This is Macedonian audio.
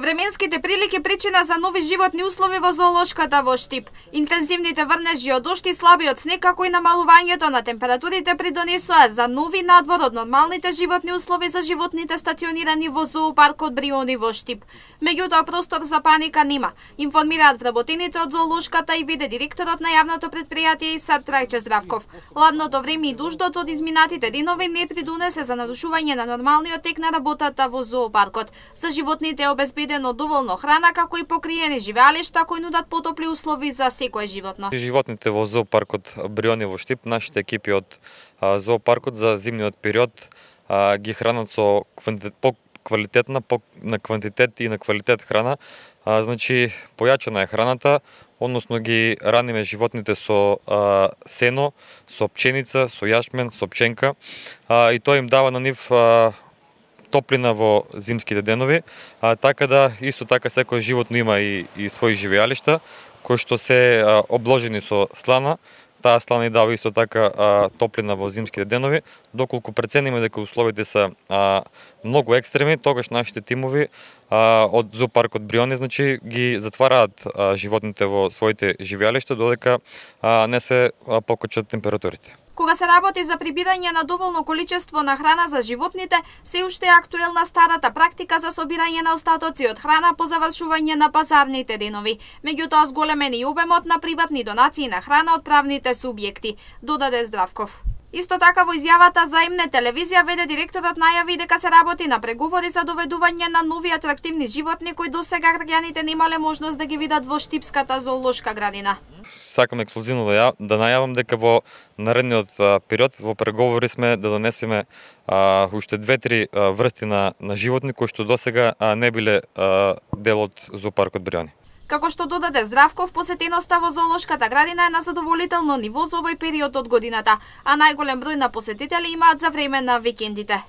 Временските прилики причина за нови животни услови во зоолошката во Штип. Интензивните врнежи од ошти слабиот снег, како и намалувањето на температурите придонесува за нови надвор од нормалните животни услови за животните стационирани во зоопаркот Бриони во Штип. Меѓутоа простор за паника нема. Информираат вработените од зоолошката и виде директорот на јавното предпријатие Исар Трајче Здравков. Ладното време и дуждот од изминатите денови не придонесе за нарушување на нормалниот тек на работата во зоопаркот. За животните обезбедуваат обезбедено доволно храна, како и покриени живеалишта кои нудат потопли услови за секое животно. Животните во зоопаркот Бриони во Штип, нашите екипи од зоопаркот за зимниот период ги хранат со по квалитетна, по, на квантитет и на квалитет храна. А, значи, појачена е храната, односно ги раниме животните со а, сено, со пченица, со јашмен, со пченка а, и тоа им дава на нив а, топлина во зимските денови, а така да исто така секој животно има и, и своји живеалишта кои што се а, обложени со слана, таа слана и дава исто така а, топлина во зимските денови. Доколку прецениме дека условите се а, многу екстреми, тогаш нашите тимови а, од зоопаркот Брионе, значи ги затвараат а, животните во своите живеалишта додека а, не се покочат покачат температурите. Кога се работи за прибирање на доволно количество на храна за животните, се уште е актуелна старата практика за собирање на остатоци од храна по завршување на пазарните денови. Меѓутоа, зголемен обемот на приватни донации на храна од правните субјекти, додаде Здравков. Исто така во изјавата за имне телевизија веде директорот најави дека се работи на преговори за доведување на нови атрактивни животни кои до сега граѓаните немале можност да ги видат во Штипската зоолошка градина. Сакам ексклузивно да, ја, да најавам дека во наредниот период во преговори сме да донесеме а, уште две-три врсти на, на животни кои што до сега не биле а, дел од зоопаркот Бриони. Како што додаде Здравков, посетеноста во Золошката градина е на задоволително ниво за овој период од годината, а најголем број на посетители имаат за време на викендите.